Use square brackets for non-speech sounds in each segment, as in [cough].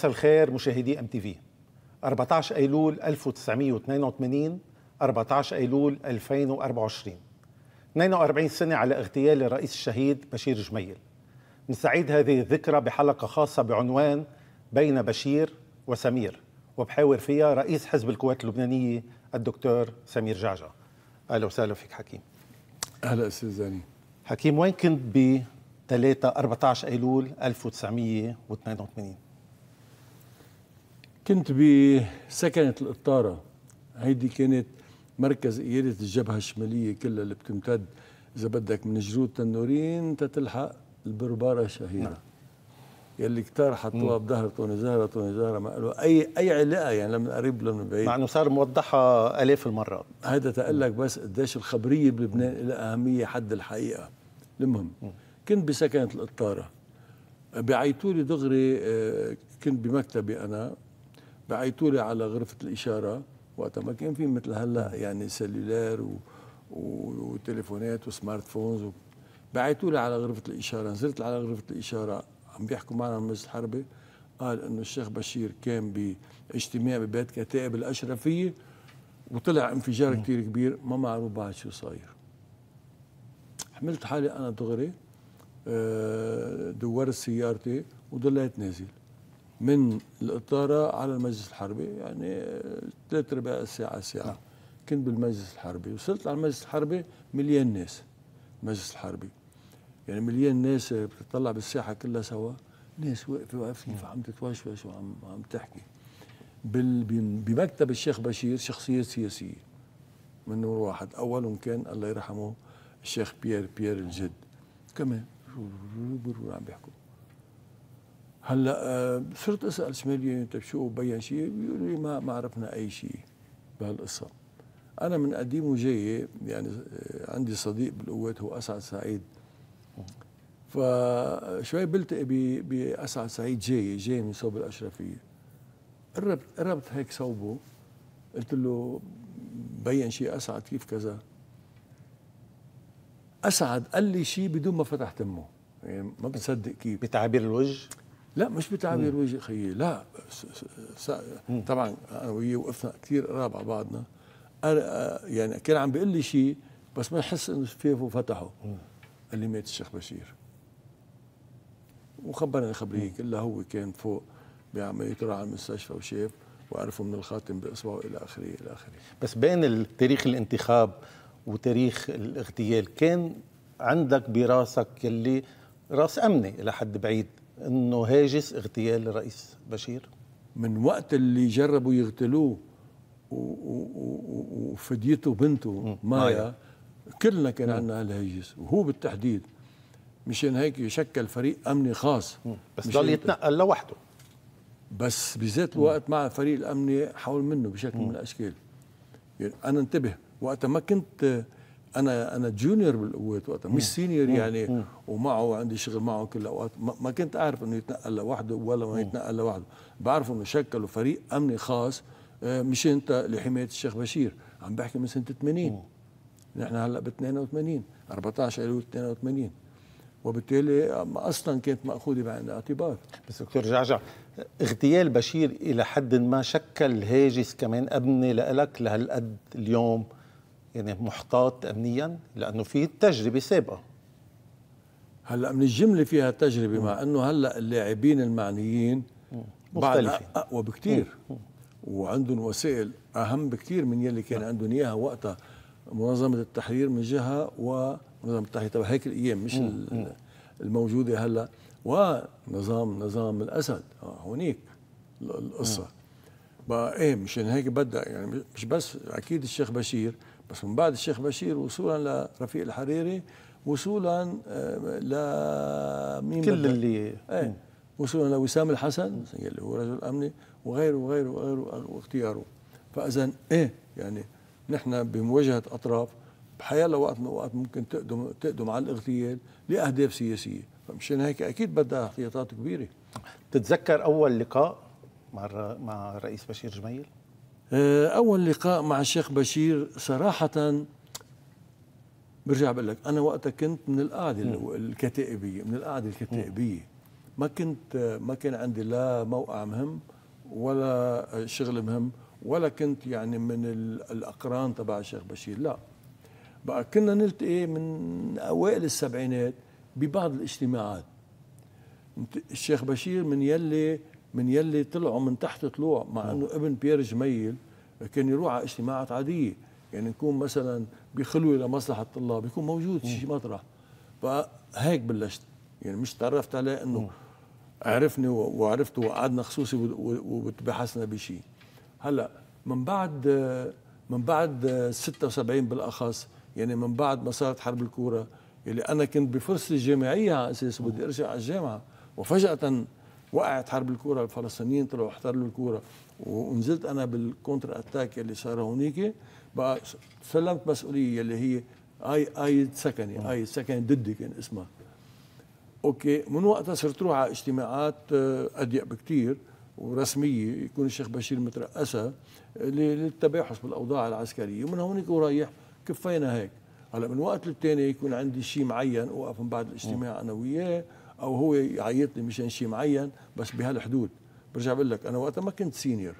مساء الخير مشاهدي ام تي في 14 ايلول 1982 14 ايلول 2024 42 سنه على اغتيال الرئيس الشهيد بشير جميل نستعيد هذه الذكرى بحلقه خاصه بعنوان بين بشير وسمير وبحاور فيها رئيس حزب القوات اللبنانيه الدكتور سمير جعجع اهلا وسهلا فيك حكيم اهلا استاذ زاني حكيم وين كنت ب 3 14 ايلول 1982 كنت بسكنة القطارة هيدي كانت مركز قيادة الجبهة الشمالية كلها اللي بتمتد إذا بدك من جرود تنورين تتلحق البربارة الشهيرة نعم. يلي كتار حطوها بظهر توني زهره توني زهره ما قالوا اي اي علاقه يعني من قريب من بعيد مع انه صار موضحها الاف المرات هذا تقول لك بس قديش الخبريه بلبنان لها اهميه حد الحقيقه المهم كنت بسكنه القطاره بيعيطوا لي دغري آه، كنت بمكتبي انا بعيطوا لي على غرفه الاشاره وقتها ما كان في مثل هلا يعني سلولار و... وتليفونات وسمارت فونز و... بعيتوا لي على غرفه الاشاره نزلت على غرفه الاشاره عم بيحكوا معنا من مجلس الحربه قال انه الشيخ بشير كان باجتماع ببيت كتائب الاشرفيه وطلع انفجار كثير كبير ما معروف بعد شو صاير حملت حالي انا دغري آه، دورت سيارتي وضليت نازل من الإطارة على المجلس الحربي يعني ثلاث أرباع ساعة ساعة نعم. كنت بالمجلس الحربي وصلت على المجلس الحربي مليان ناس المجلس الحربي يعني مليان ناس بتطلع بالساحة كلها سوا ناس واقفة واقفين نعم. فعم تتوشوش وعم عم تحكي بال بمكتب الشيخ بشير شخصيات سياسية من نور واحد أولهم كان الله يرحمه الشيخ بيير بيير الجد كمان عم بيحكوا هلا آه، صرت اسال شماليين انت طيب شو بين شيء بيقولوا لي ما ما عرفنا اي شيء بهالقصه انا من قديم وجاي يعني آه، عندي صديق بالقوات هو اسعد سعيد فشوي بلتقي باسعد سعيد جاي جاي من صوب الاشرفيه قربت قربت هيك صوبه قلت له بين شيء اسعد كيف كذا اسعد قال لي شيء بدون ما فتح تمه يعني ما بتصدق كيف بتعابير الوجه لا مش بتعبير وجه خيي لا طبعا انا وياه وقفنا كثير قراب على بعضنا يعني كان عم بيقول لي شيء بس ما حس انه شفافه فتحه قال لي مات الشيخ بشير وخبرني خبريه كلها هو كان فوق بعمليه راح على المستشفى وشاف وعرفوا من الخاتم باصبعه الى اخره الى اخره بس بين تاريخ الانتخاب وتاريخ الاغتيال كان عندك براسك يلي راس امني الى حد بعيد انه هاجس اغتيال الرئيس بشير من وقت اللي جربوا يغتلوه وفديته بنته مايا آه. كلنا كان عندنا هالهاجس وهو بالتحديد مشان هيك يشكل فريق امني خاص مم. بس ضل يتنقل لوحده بس بذات الوقت مع الفريق الامني حول منه بشكل مم. من الاشكال يعني انا انتبه وقتها ما كنت انا انا جونيور بالقوات وقتها مش سينيور يعني ومعه عندي شغل معه كل الاوقات ما كنت اعرف انه يتنقل لوحده ولا ما يتنقل لوحده بعرف انه شكلوا فريق امني خاص آه، مشان لحمايه الشيخ بشير عم بحكي من سنه 80 نحن هلا ب 82 14 ايلول 82 وبالتالي اصلا كانت ماخوذه بعين الاعتبار بس دكتور جعجع اغتيال بشير الى حد ما شكل هاجس كمان ابني لك لهالقد اليوم يعني محتاط امنيا لانه في تجربه سابقه هلا من الجمله فيها تجربه مع انه هلا اللاعبين المعنيين مختلفين اقوى بكثير وعندهم وسائل اهم بكثير من يلي كان نعم. عندهم اياها وقتها منظمه التحرير من جهه ومنظمه التحرير تبع هيك الايام مش مم. الموجوده هلا ونظام نظام الاسد آه، هونيك القصه بقى ايه مشان هيك بدأ يعني مش بس اكيد الشيخ بشير بس من بعد الشيخ بشير وصولا لرفيق الحريري وصولا آه، ل مين كل اللي ايه وصولا لوسام الحسن اللي هو رجل امني وغيره وغيره وغيره, واختياره فاذا ايه يعني نحن بمواجهه اطراف بحيالله وقت وقت ممكن تقدم تقدم على الاغتيال لاهداف سياسيه فمشان هيك اكيد بدها احتياطات كبيره بتتذكر اول لقاء مع مع الرئيس بشير جميل آه، اول لقاء مع الشيخ بشير صراحه برجع بقول لك انا وقتها كنت من القاعده الكتائبيه من القاعده الكتائبيه ما كنت ما كان عندي لا موقع مهم ولا شغل مهم ولا كنت يعني من الاقران تبع الشيخ بشير لا بقى كنا نلتقي إيه، من اوائل السبعينات ببعض الاجتماعات الشيخ بشير من يلي من يلي طلعوا من تحت طلوع مع نعم. انه ابن بيير جميل كان يروح على اجتماعات عاديه يعني نكون مثلا بخلوه لمصلحه الطلاب يكون موجود شي نعم. مطرح فهيك بلشت يعني مش تعرفت عليه انه نعم. عرفني وعرفته وقعدنا خصوصي وبحثنا بشيء هلا من بعد من بعد 76 بالاخص يعني من بعد ما صارت حرب الكوره اللي انا كنت بفرصه الجامعيه على اساس بدي ارجع على الجامعه وفجاه وقعت حرب الكوره الفلسطينيين طلعوا احتلوا الكوره ونزلت انا بالكونتر اتاك اللي صار هونيك بقى سلمت مسؤوليه اللي هي اي اي سكني يعني اي سكني ضدي كان اسمها اوكي من وقتها صرت روح على اجتماعات آه، اضيق بكثير ورسميه يكون الشيخ بشير مترأسها للتباحث بالاوضاع العسكريه ومن هونيك ورايح كفينا هيك هلا من وقت للتاني يكون عندي شيء معين اوقف من بعد الاجتماع انا وياه او هو يعيط لي مشان شيء معين بس بهالحدود برجع بقول لك انا وقتها ما كنت سينيور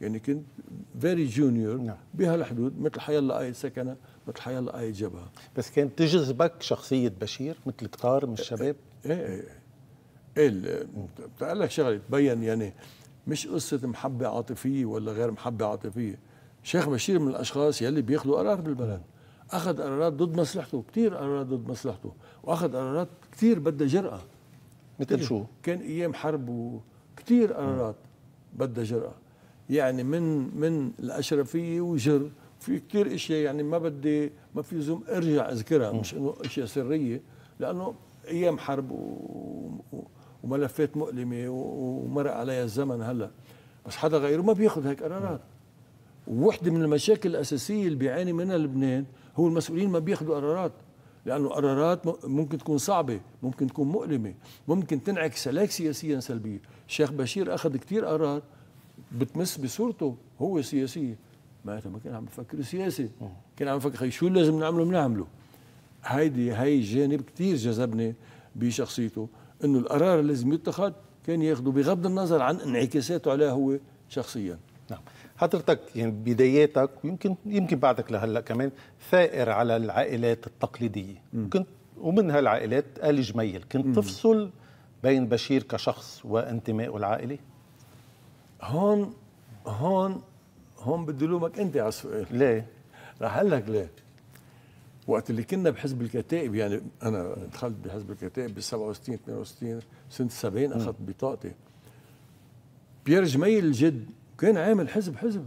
يعني كنت فيري جونيور نعم. بهالحدود مثل حيلا اي سكنة مثل حيلا اي جبهة بس كانت تجذبك شخصية بشير مثل كتار من الشباب؟ ايه ايه ايه, إيه بتقول لك شغلة تبين يعني مش قصة محبة عاطفية ولا غير محبة عاطفية شيخ بشير من الأشخاص يلي بياخذوا قرار بالبلد أخذ قرارات ضد مصلحته كثير قرارات ضد مصلحته وأخذ قرارات كثير بدها جرأة مثل شو؟ كان ايام حرب وكثير قرارات بدها جرأة يعني من من الاشرفيه وجر في كثير اشياء يعني ما بدي ما في زوم ارجع اذكرها مش انه اشياء سريه لانه ايام حرب و... وملفات مؤلمه ومرق عليها الزمن هلا بس حدا غيره ما بياخذ هيك قرارات ووحده من المشاكل الاساسيه اللي بيعاني منها لبنان هو المسؤولين ما بياخذوا قرارات لانه قرارات ممكن تكون صعبه ممكن تكون مؤلمه ممكن تنعكس عليك سياسيا سلبيه الشيخ بشير اخذ كثير قرار بتمس بصورته هو سياسيه معناتها ما كان عم بفكر سياسي كان عم بفكر شو لازم نعمله بنعمله هيدي هي جانب كثير جذبني بشخصيته انه القرار اللي لازم يتخذ كان ياخذه بغض النظر عن انعكاساته عليه هو شخصيا نعم حضرتك يعني بداياتك ويمكن يمكن بعدك لهلا كمان ثائر على العائلات التقليديه كنت ومن هالعائلات آل جميل كنت تفصل بين بشير كشخص وانتمائه العائلي هون هون هون بدي لومك انت على السؤال ليه؟ رح اقول لك ليه وقت اللي كنا بحزب الكتائب يعني انا دخلت بحزب الكتائب بال 67 68 سنه 70 اخذت بطاقتي بيير جميل الجد كان عامل حزب حزب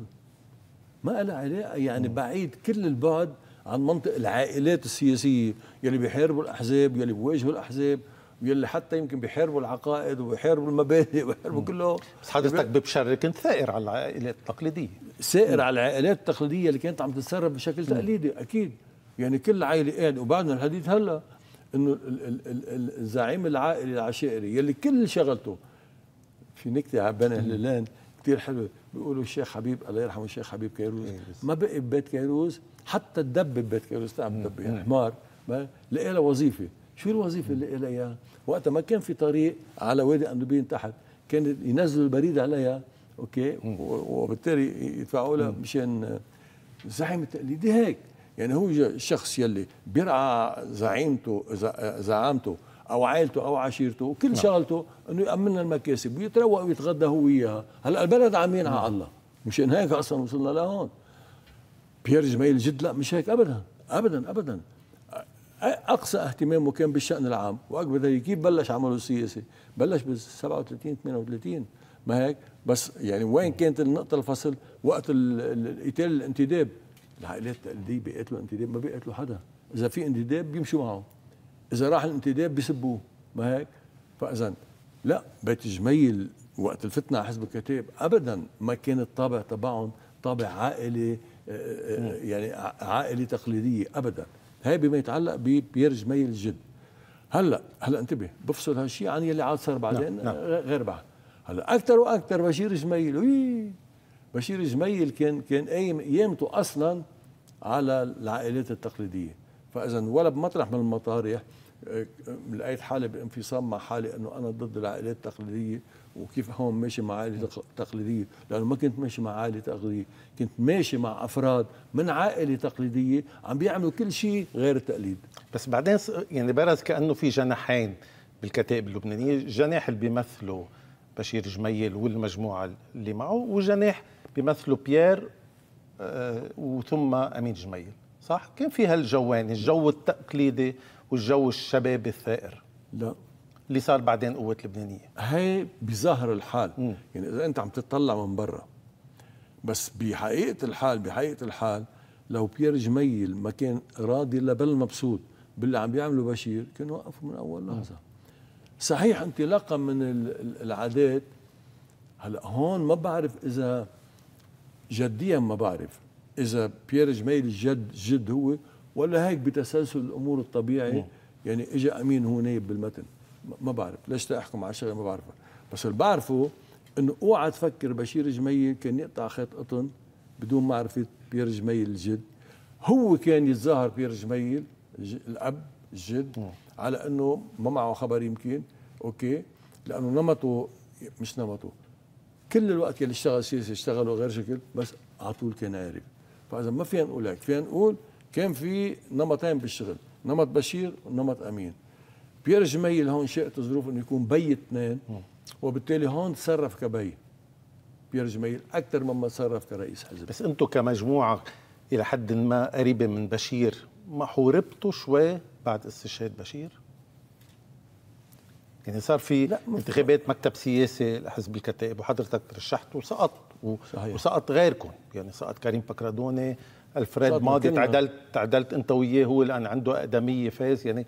ما قال عليه يعني بعيد كل البعد عن منطق العائلات السياسيه يلي بيحاربوا الاحزاب يلي بيواجهوا الاحزاب يلي حتى يمكن بيحاربوا العقائد وبيحاربوا المبادئ وبيحاربوا كله بس حضرتك ببشر كنت ثائر على العائلات التقليديه ثائر على العائلات التقليديه اللي كانت عم تتسرب بشكل تقليدي اكيد يعني كل عائله قاعده وبعدنا الحديث هلا انه الزعيم العائلي العشائري يلي كل شغلته في نكته على بني هلالان كثير حلوه بيقولوا الشيخ حبيب الله يرحمه الشيخ حبيب كيروز إيه، ما بقي ببيت كيروز حتى الدب ببيت كيروز تعب دب يعني حمار لقي له وظيفه شو الوظيفه اللي لقي اياها؟ وقتها ما كان في طريق على وادي اندوبين تحت كان ينزلوا البريد عليها اوكي وبالتالي يدفعوا لها مشان زعيم التقليدي هيك يعني هو الشخص يلي بيرعى زعيمته زعامته او عائلته او عشيرته وكل نعم. شغلته انه يامن لنا المكاسب ويتروق ويتغدى هو وياها هلا البلد عم ينعى نعم. الله مشان هيك اصلا وصلنا لهون بيير جميل جد لا مش هيك ابدا ابدا ابدا اقصى اهتمامه كان بالشان العام واكبر دليل كيف بلش عمله السياسي بلش بال 37 38 ما هيك بس يعني وين كانت النقطه الفصل وقت القتال الانتداب العائلات التقليديه بيقتلوا انتداب ما بيقتلوا حدا اذا في انتداب بيمشوا معه اذا راح الانتداب بيسبوه ما هيك فاذا لا بيت جميل وقت الفتنه على حزب الكتاب ابدا ما كان الطابع تبعهم طابع عائلي آه، آه، يعني عائله تقليديه ابدا هي بما يتعلق ببيير جميل الجد هلا هلا انتبه بفصل هالشيء عن يلي عاد صار بعدين نعم. نعم. غير بعد هلا اكثر واكثر بشير جميل وي بشير جميل كان كان قايم قيامته اصلا على العائلات التقليديه فاذا ولا بمطرح من المطارح آه، لقيت حالي بانفصام مع حالي انه انا ضد العائلات التقليديه وكيف هون ماشي مع عائله تقليديه لانه ما كنت ماشي مع عائله تقليديه كنت ماشي مع افراد من عائله تقليديه عم بيعملوا كل شيء غير التقليد بس بعدين يعني برز كانه في جناحين بالكتائب اللبنانيه الجناح اللي بيمثله بشير جميل والمجموعه اللي معه وجناح بيمثله بيير آه، وثم امين جميل صح كان في هالجوين الجو التقليدي والجو الشبابي الثائر لا اللي صار بعدين قوات لبنانيه هي بظاهر الحال م. يعني اذا انت عم تطلع من برا بس بحقيقه الحال بحقيقه الحال لو بيير جميل ما كان راضي بل مبسوط باللي عم بيعمله بشير كان وقفوا من اول لحظه صحيح انطلاقا من العادات هلا هون ما بعرف اذا جديا ما بعرف اذا بيير جميل الجد جد هو ولا هيك بتسلسل الامور الطبيعي مم. يعني اجى امين هو نايب بالمتن ما بعرف ليش احكم على شغله ما بعرفها بس اللي بعرفه انه اوعى تفكر بشير جميل كان يقطع خيط قطن بدون معرفه بيير جميل الجد هو كان يتظاهر بيير جميل الاب الجد مم. على انه ما معه خبر يمكن اوكي لانه نمطه مش نمطه كل الوقت اللي اشتغل سياسي اشتغلوا غير شكل بس على طول كان عارف فاذا ما فينا نقول هيك فينا نقول كان في نمطين بالشغل نمط بشير ونمط امين بيير جميل هون شئت ظروف انه يكون بي اثنين وبالتالي هون تصرف كبي بيير جميل اكثر مما تصرف كرئيس حزب بس انتم كمجموعه الى حد ما قريبه من بشير ما حوربتوا شوي بعد استشهاد بشير يعني صار في انتخابات مكتب سياسي لحزب الكتائب وحضرتك ترشحت وسقط و... وسقط غيركم يعني سقط كريم بكرادوني الفريد ماضي تعدلت تعدلت انت وياه هو الان عنده اقدميه فاز يعني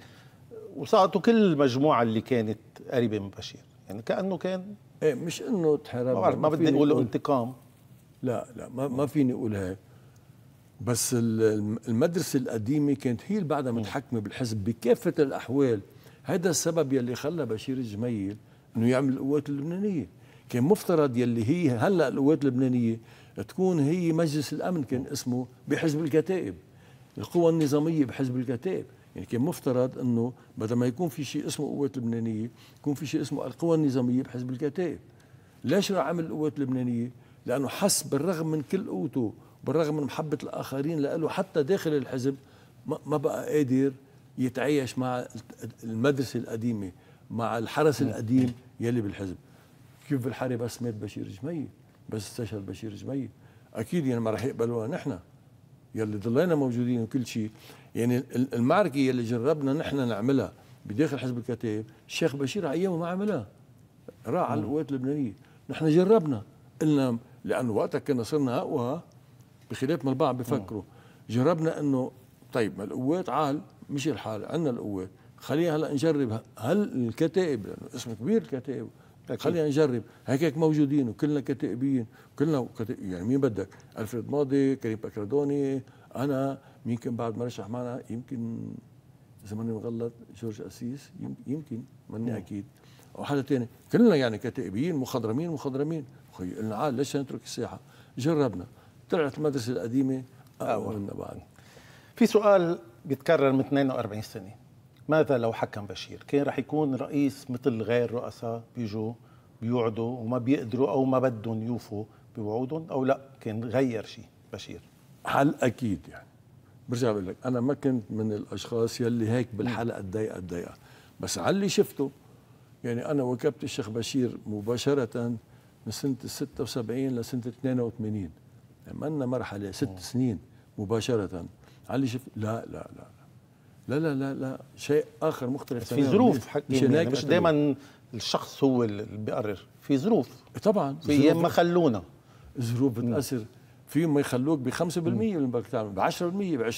وسقطوا كل المجموعه اللي كانت قريبه من بشير يعني كانه كان ايه مش انه تحرم ما, ما بدي اقول انتقام لا لا ما, ما فيني اقول هيك بس المدرسه القديمه كانت هي اللي بعدها متحكمه بالحزب بكافه الاحوال هذا السبب يلي خلى بشير الجميل انه يعمل القوات اللبنانيه كان مفترض يلي هي هلا القوات اللبنانيه تكون هي مجلس الامن كان اسمه بحزب الكتائب القوى النظاميه بحزب الكتائب يعني كان مفترض انه بدل ما يكون في شيء اسمه قوات لبنانيه يكون في شيء اسمه القوى النظاميه بحزب الكتائب ليش راح عمل القوات اللبنانيه لانه حس بالرغم من كل قوته بالرغم من محبه الاخرين له حتى داخل الحزب ما بقى قادر يتعايش مع المدرسه القديمه مع الحرس القديم يلي بالحزب كيف بالحرب بس مات بشير جمي بس استشهد بشير جمي اكيد يعني ما راح يقبلوها نحن يلي ضلينا موجودين وكل شيء يعني المعركه يلي جربنا نحن نعملها بداخل حزب الكتائب الشيخ بشير على ايامه ما عملها راح على القوات اللبنانيه نحن جربنا قلنا لانه وقتها كنا صرنا اقوى بخلاف ما البعض بفكروا جربنا انه طيب ما القوات عال مشي الحال عندنا القوه خلينا هلا نجرب هل الكتائب لانه اسم كبير الكتائب خلينا نجرب هيك هيك موجودين وكلنا كتائبيين كلنا كتائب يعني مين بدك الفريد ماضي كريم بكردوني انا مين كان بعد ما رشح معنا يمكن اذا ماني مغلط جورج اسيس يمكن ماني اكيد او حدا ثاني كلنا يعني كتائبيين مخضرمين مخضرمين خي قلنا عاد ليش نترك الساحه جربنا طلعت المدرسه القديمه اقوى منا بعد في سؤال بيتكرر من 42 سنه ماذا لو حكم بشير كان رح يكون رئيس مثل غير رؤساء بيجوا بيوعدوا وما بيقدروا او ما بدهم يوفوا بوعودهم او لا كان غير شيء بشير هل اكيد يعني برجع بقول لك انا ما كنت من الاشخاص يلي هيك بالحلقه الضيقه الضيقه بس على اللي شفته يعني انا وكبت الشيخ بشير مباشره من سنه 76 لسنه 82 يعني عملنا مرحله ست سنين مباشره قال لي لا لا لا لا لا لا لا شيء اخر مختلف في ظروف مش يعني مش دايما الشخص هو اللي بيقرر في ظروف طبعا في ايام ما خلونا ظروف بتاثر فيهم ما يخلوك ب 5% من بدك تعمل ب 10% ب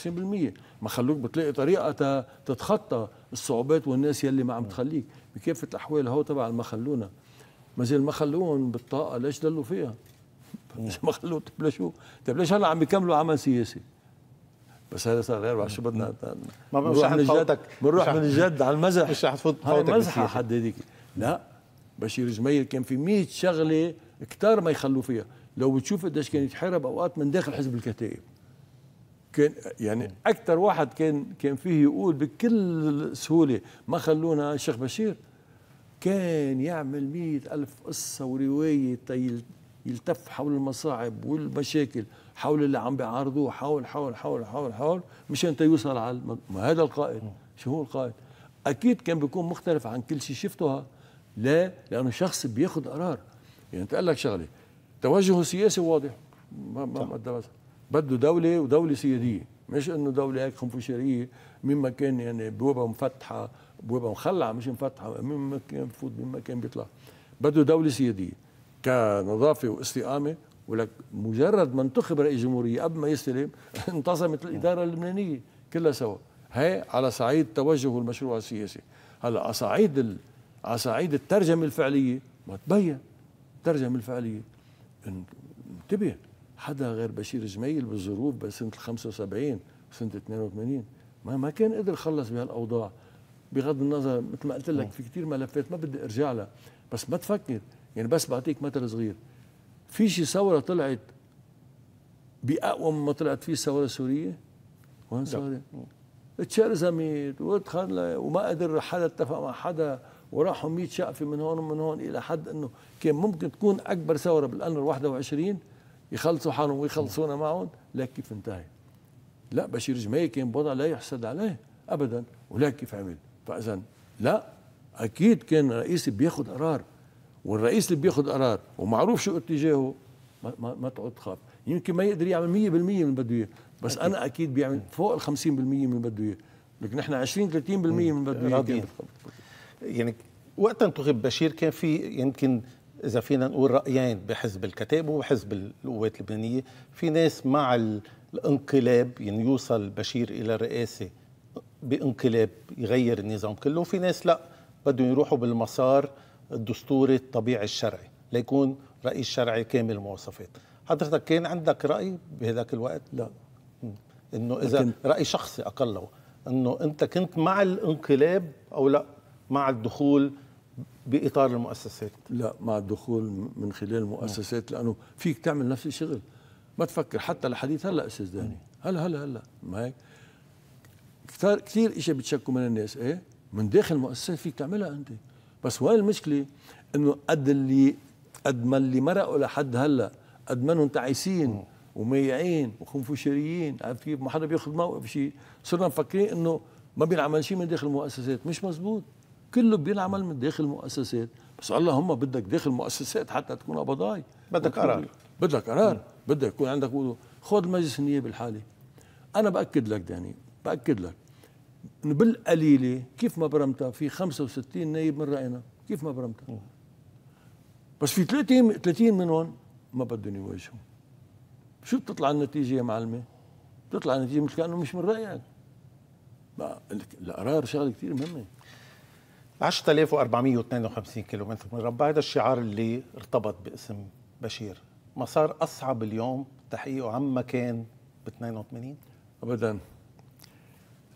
20% ما خلوك بتلاقي طريقه تتخطى الصعوبات والناس يلي ما عم تخليك بكافه الاحوال هو تبع المخلونه ما زال ما خلوهم بالطاقه ليش دلوا فيها؟ ما [laughs] خلوه طيب, طيب ليش هلا عم بيكملوا عمل سياسي بس هذا صار غير شو بدنا ما بنروح من الجد بنروح من الجد على المزح مش رح تفوت هاي مزحه حد هذيك لا بشير جميل كان في 100 شغله كتار ما يخلوا فيها لو بتشوف قديش كان يتحارب اوقات من داخل حزب الكتائب كان يعني اكثر واحد كان كان فيه يقول بكل سهوله ما خلونا الشيخ بشير كان يعمل مئة ألف قصة ورواية يلتف حول المصاعب والمشاكل حول اللي عم بيعارضوه حول حول حول حول حول مشان يوصل على الم... ما هذا القائد شو هو القائد اكيد كان بيكون مختلف عن كل شيء شفتها لا لانه شخص بياخذ قرار يعني تقول لك شغله توجهه سياسي واضح ما ما بده دوله ودوله سياديه مش انه دوله هيك خنفوشيريه مما كان يعني بوابه مفتحه بوابه مخلعه مش مفتحه مما كان بفوت مما كان بيطلع بده دوله سياديه كنظافه واستقامه ولك مجرد ما انتخب رئيس جمهوريه قبل ما يستلم [laughs] انتظمت الاداره اللبنانيه كلها سوا هي على صعيد توجه المشروع السياسي هلا على صعيد ال... على صعيد الترجمه الفعليه ما تبين الترجمه الفعليه انتبه حدا غير بشير جميل بالظروف بسنه ال 75 وسنه 82 ما ما كان قدر خلص بهالاوضاع بغض النظر مثل ما قلت لك آه. في كثير ملفات ما بدي ارجع لها بس ما تفكر يعني بس بعطيك مثل صغير في شي ثوره طلعت باقوى مما طلعت فيه الثوره السوريه وين صارت؟ تشرزمت وتخلى وما قدر حدا اتفق مع حدا وراحوا 100 شقفه من هون ومن هون الى حد انه كان ممكن تكون اكبر ثوره بالقرن ال 21 يخلصوا حالهم ويخلصونا معهم لك كيف انتهى لا بشير جماية كان بوضع لا يحسد عليه ابدا ولك كيف عمل فاذا لا اكيد كان رئيسي بياخذ قرار والرئيس اللي بياخذ قرار ومعروف شو اتجاهه ما, ما, ما تقعد تخاف يمكن ما يقدر يعمل 100% من بده اياه بس أكيد. انا اكيد بيعمل فوق ال 50% من بده اياه لكن نحن 20 30% من بده اياه يعني وقت انتخب بشير كان في يمكن اذا فينا نقول رايين بحزب الكتائب وحزب القوات اللبنانيه في ناس مع الانقلاب يعني يوصل بشير الى الرئاسه بانقلاب يغير النظام كله وفي ناس لا بدهم يروحوا بالمسار الدستوري الطبيعي الشرعي ليكون رأي الشرعي كامل المواصفات حضرتك كان عندك رأي بهذاك الوقت؟ لا انه اذا لكن... رأي شخصي اقله انه انت كنت مع الانقلاب او لا مع الدخول باطار المؤسسات لا مع الدخول من خلال المؤسسات لانه فيك تعمل نفس الشغل ما تفكر حتى لحديث هلا استاذ داني هلا هلا هلا ما هيك كثير كثير اشياء بتشكوا من الناس ايه من داخل المؤسسات فيك تعملها انت بس وين المشكله انه قد اللي قد ما اللي مرقوا لحد هلا قد ما انهم تعيسين وميعين وخنفوشريين عرفت كيف ما حدا بياخذ موقف شيء صرنا مفكرين انه ما بينعمل شيء من داخل المؤسسات مش مزبوط كله بينعمل من داخل المؤسسات بس اللهم بدك داخل المؤسسات حتى تكون قبضاي بدك قرار بدك قرار بدك يكون عندك خذ المجلس النيابي الحالي انا باكد لك داني باكد لك بالقليله كيف ما برمتها في 65 نايب من راينا كيف ما برمتها بس في 30 30 منهم ما بدهم يواجهوا شو بتطلع النتيجه يا معلمه؟ بتطلع النتيجه مش كانه مش من رايك القرار شغله كثير مهمه 10452 كيلو متر مربع هذا الشعار اللي ارتبط باسم بشير مسار اصعب اليوم تحقيقه عما كان ب 82 ابدا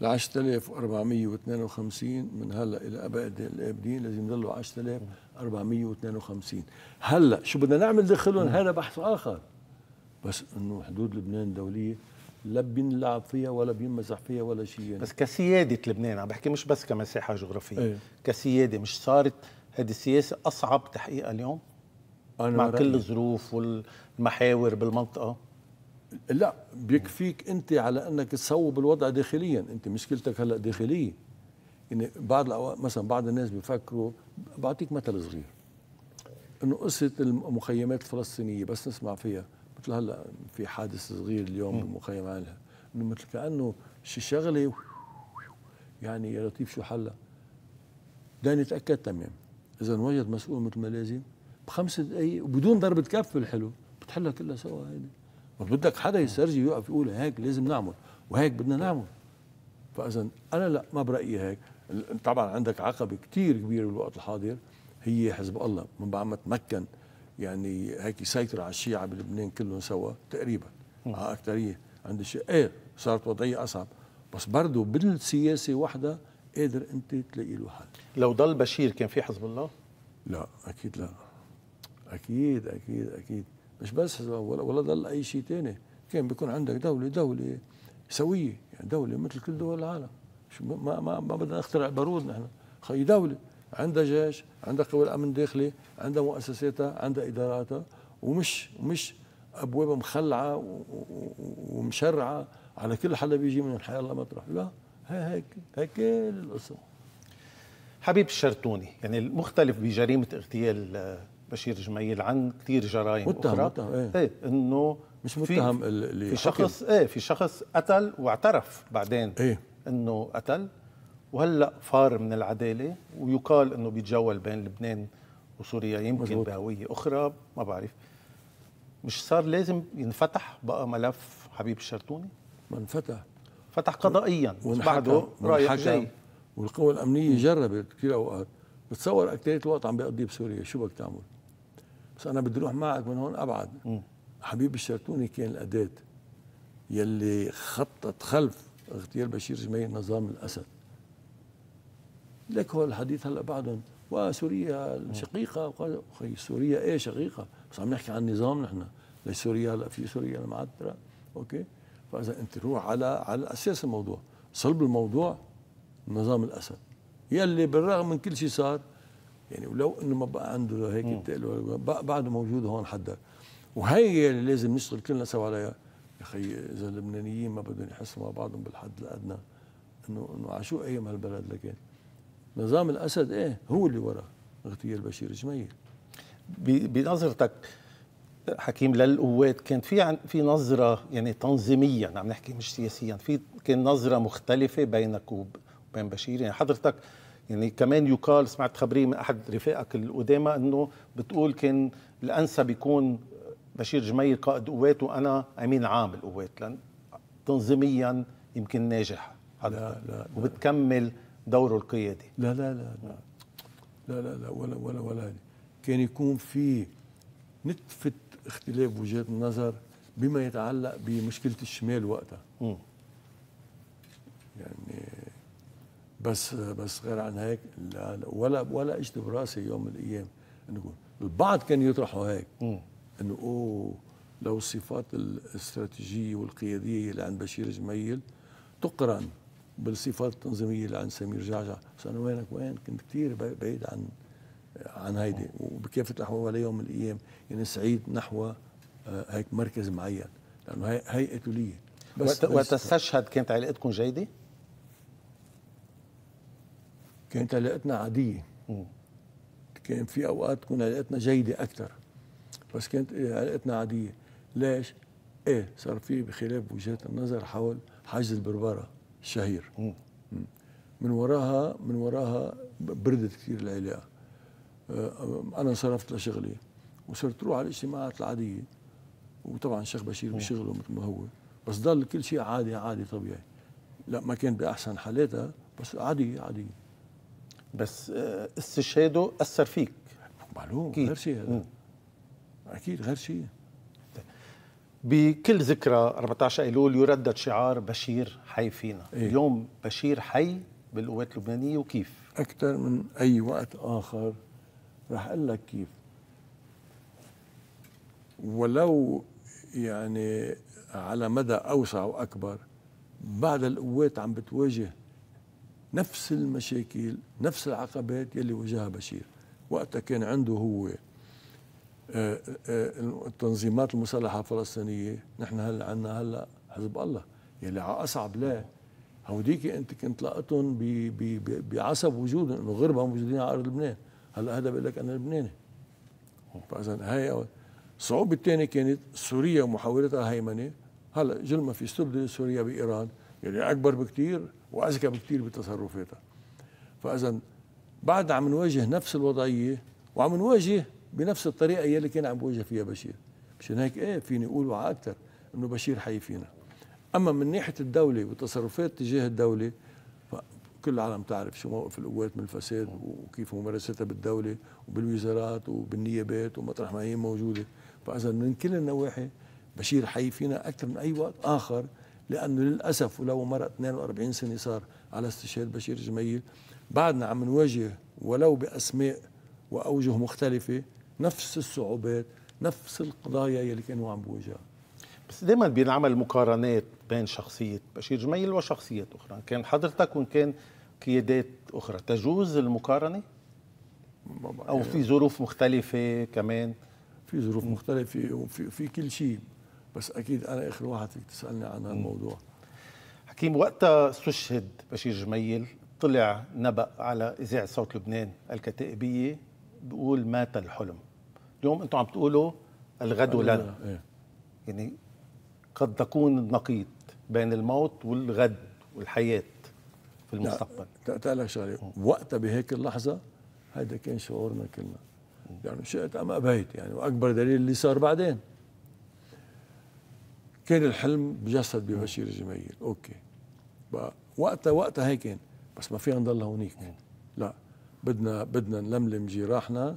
ال 10452 من هلا الى ابد الابدين لازم يضلوا 10452 هلا شو بدنا نعمل دخلهم هذا بحث اخر بس انه حدود لبنان دوليه لا بينلعب فيها ولا بينمزح فيها ولا شيء يعني. بس كسياده لبنان عم بحكي مش بس كمساحه جغرافيه ايه؟ كسياده مش صارت هذه السياسه اصعب تحقيقها اليوم أنا مع رأيي. كل الظروف والمحاور بالمنطقه لا بيكفيك انت على انك تصوب الوضع داخليا انت مشكلتك هلا داخليه يعني بعض الأوقات مثلا بعض الناس بيفكروا بعطيك مثل صغير انه قصه المخيمات الفلسطينيه بس نسمع فيها مثل هلا في حادث صغير اليوم بالمخيم عنها انه مثل كانه شي شغله يعني يا لطيف شو حلها داني تاكد تمام اذا وجد مسؤول مثل ما لازم بخمس دقائق وبدون ضربه كف الحلو بتحلها كلها سوا هيدي بدك حدا يسترجي يوقف يقول هيك لازم نعمل وهيك بدنا نعمل فاذا انا لا ما برايي هيك طبعا عندك عقبه كثير كبيره بالوقت الحاضر هي حزب الله من بعد ما تمكن يعني هيك يسيطر على الشيعه بلبنان كلهم سوا تقريبا على آه، اكثريه عند الشيعه ايه صارت وضعيه اصعب بس برضه بالسياسه وحدها قادر انت تلاقي له حل لو ضل بشير كان في حزب الله؟ لا اكيد لا اكيد اكيد اكيد مش بس ولا, ولا ضل اي شيء ثاني كان بيكون عندك دوله دوله سويه يعني دوله مثل كل دول العالم مش ما ما, ما بدنا نخترع بارود نحن خي دوله عندها جيش عندها قوى امن داخلي عندها مؤسساتها عندها اداراتها ومش مش ابوابها مخلعه ومشرعه على كل حدا بيجي من الحياه الله مطرح لا هيك هيك القصه حبيب الشرطوني يعني المختلف بجريمه اغتيال آه، بشير جميل عن كثير جرائم متهم أخرى متهم ايه, ايه انه مش متهم في, في شخص ايه في شخص قتل واعترف بعدين ايه انه قتل وهلا فار من العداله ويقال انه بيتجول بين لبنان وسوريا يمكن بهويه اخرى ما بعرف مش صار لازم ينفتح بقى ملف حبيب الشرطوني ما انفتح فتح قضائيا بعده رايح جاي والقوى الامنيه جربت كثير اوقات بتصور اكثريه الوقت عم بيقضيه بسوريا شو بدك تعمل؟ بس انا بدي اروح معك من هون ابعد حبيب الشرتوني كان الاداه يلي خطت خلف اغتيال بشير جميل نظام الاسد لك هو الحديث هلا بعدهم وسوريا شقيقه وخي سوريا ايه شقيقه بس عم نحكي عن نظام نحن ليش سوريا هلا في سوريا المعتره اوكي فاذا انت روح على على اساس الموضوع صلب الموضوع نظام الاسد يلي بالرغم من كل شيء صار يعني ولو انه ما بقى عنده هيك بقى بعده موجود هون حدا وهي اللي لازم نشتغل كلنا سوا عليها يا اخي اذا اللبنانيين ما بدهم يحسوا مع بعضهم بالحد الادنى انه انه عشو ايام هالبلد لكن نظام الاسد ايه هو اللي ورا اغتيال بشير جميل بنظرتك حكيم للقوات كان في عن في نظره يعني تنظيميا عم نحكي مش سياسيا في كان نظره مختلفه بينك وبين بشير يعني حضرتك يعني كمان يقال سمعت خبريه من احد رفاقك القدامى انه بتقول كان الانسب يكون بشير جميل قائد قوات وانا امين عام القوات لان تنظيميا يمكن ناجح لا لا وبتكمل دوره القيادي لا لا لا لا لا لا, لا ولا ولا ولا يعني. كان يكون في نتفه اختلاف وجهات النظر بما يتعلق بمشكله الشمال وقتها بس بس غير عن هيك لا ولا ولا اجت براسي يوم من الايام انه البعض كان يطرحوا هيك انه اوه لو الصفات الاستراتيجيه والقياديه اللي عند بشير جميل تقرن بالصفات التنظيميه اللي عند سمير جعجع بس انا وينك وين كنت كثير بعيد عن عن هيدي وبكافه الاحوال ولا يوم من الايام يعني سعيد نحو آه، هيك مركز معين لانه هي هيئته لي بس وقت استشهد كانت علاقتكم جيده؟ كانت علاقتنا عاديه كان في اوقات كنا علاقتنا جيده اكثر بس كانت علاقتنا عاديه ليش؟ ايه صار في خلاف وجهات النظر حول حجز البربره الشهير مم. من وراها من وراها بردت كثير العلاقه آه، انا انصرفت لشغلي وصرت روح على الاجتماعات العاديه وطبعا الشيخ بشير بشغله مثل ما هو بس ضل كل شيء عادي عادي طبيعي لا ما كان باحسن حالاتها بس عاديه عاديه بس آه، استشهاده اثر فيك معلوم غير شيء هذا اكيد غير شيء بكل ذكرى 14 ايلول يردد شعار بشير حي فينا إيه؟ اليوم بشير حي بالقوات اللبنانيه وكيف اكثر من اي وقت اخر رح اقول لك كيف ولو يعني على مدى اوسع واكبر بعد القوات عم بتواجه نفس المشاكل نفس العقبات يلي واجهها بشير وقتها كان عنده هو آه، آه، آه، التنظيمات المسلحة الفلسطينية نحن هلا عنا هلا حزب الله يلي على أصعب لا هوديك أنت كنت لقيتهم بعصب وجودهم إنه غربة موجودين على أرض لبنان هلا هذا بيقول لك أنا لبناني فإذا هي الصعوبة الثانية كانت سوريا ومحاولتها هيمنة هلا جل ما في استبدل سوريا بإيران يلي أكبر بكثير واذكى بكثير بتصرفاتها فاذا بعد عم نواجه نفس الوضعيه وعم نواجه بنفس الطريقه يلي كان عم بواجه فيها بشير مشان هيك ايه فيني اقول وعلى اكثر انه بشير حي فينا اما من ناحيه الدوله والتصرفات تجاه الدوله كل العالم تعرف شو موقف القوات من الفساد وكيف ممارستها بالدوله وبالوزارات وبالنيابات ومطرح ما هي موجوده فاذا من كل النواحي بشير حي فينا اكثر من اي وقت اخر لانه للاسف ولو مرق 42 سنه صار على استشهاد بشير جميل بعدنا عم نواجه ولو باسماء واوجه مختلفه نفس الصعوبات نفس القضايا يلي كانوا عم بواجهها بس دائما بينعمل مقارنات بين شخصيه بشير جميل وشخصيات اخرى كان حضرتك وان كان قيادات اخرى تجوز المقارنه او في ظروف مختلفه كمان في ظروف مختلفه وفي في كل شيء بس اكيد انا اخر واحد فيك تسالني عن هالموضوع حكيم وقتها استشهد بشير جميل طلع نبأ على إذاعة صوت لبنان الكتائبية بيقول مات الحلم اليوم أنتم عم تقولوا الغد لنا إيه. يعني قد تكون النقيض بين الموت والغد والحياة في المستقبل تقول شغله وقتها بهيك اللحظة هيدا كان شعورنا كلنا يعني شئت أم أبيت يعني وأكبر دليل اللي صار بعدين كان الحلم بجسد ببشير جميل اوكي بقى وقتها وقتها هيك كان بس ما فينا نضل هونيك لا بدنا بدنا نلملم جراحنا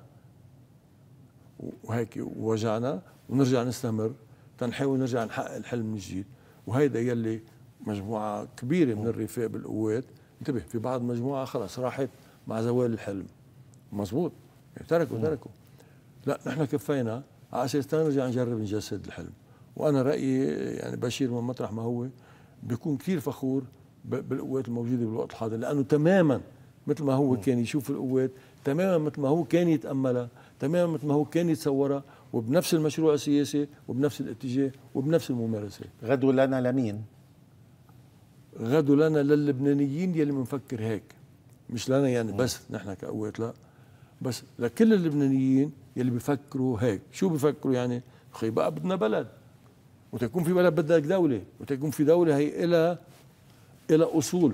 وهيك وجعنا ونرجع نستمر تنحاول نرجع نحقق الحلم من جديد وهيدا يلي مجموعه كبيره من الرفاق بالقوات انتبه في بعض مجموعه خلص راحت مع زوال الحلم مزبوط تركوا تركوا لا نحن كفينا على اساس نرجع نجرب نجسد الحلم وانا رايي يعني بشير من مطرح ما هو بيكون كثير فخور بالقوات الموجوده بالوقت الحاضر لانه تماما مثل ما هو كان يشوف القوات تماما مثل ما هو كان يتاملها تماما مثل ما هو كان يتصورها وبنفس المشروع السياسي وبنفس الاتجاه وبنفس الممارسات غدو لنا لمين غدو لنا للبنانيين يلي بنفكر هيك مش لنا يعني بس نحن كقوات لا بس لكل اللبنانيين يلي بيفكروا هيك شو بيفكروا يعني خي بقى بدنا بلد وتكون في بلد بدك دولة وتكون في دولة هي إلى إلى أصول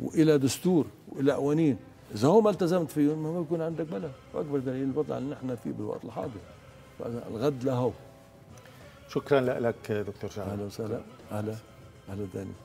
وإلى دستور وإلى قوانين إذا هو ما التزمت فيهم ما بيكون عندك بلد وأكبر دليل الوضع اللي نحن فيه بالوقت الحاضر الغد لهو شكرا لك دكتور جعفر اهلا وسهلا اهلا اهلا داني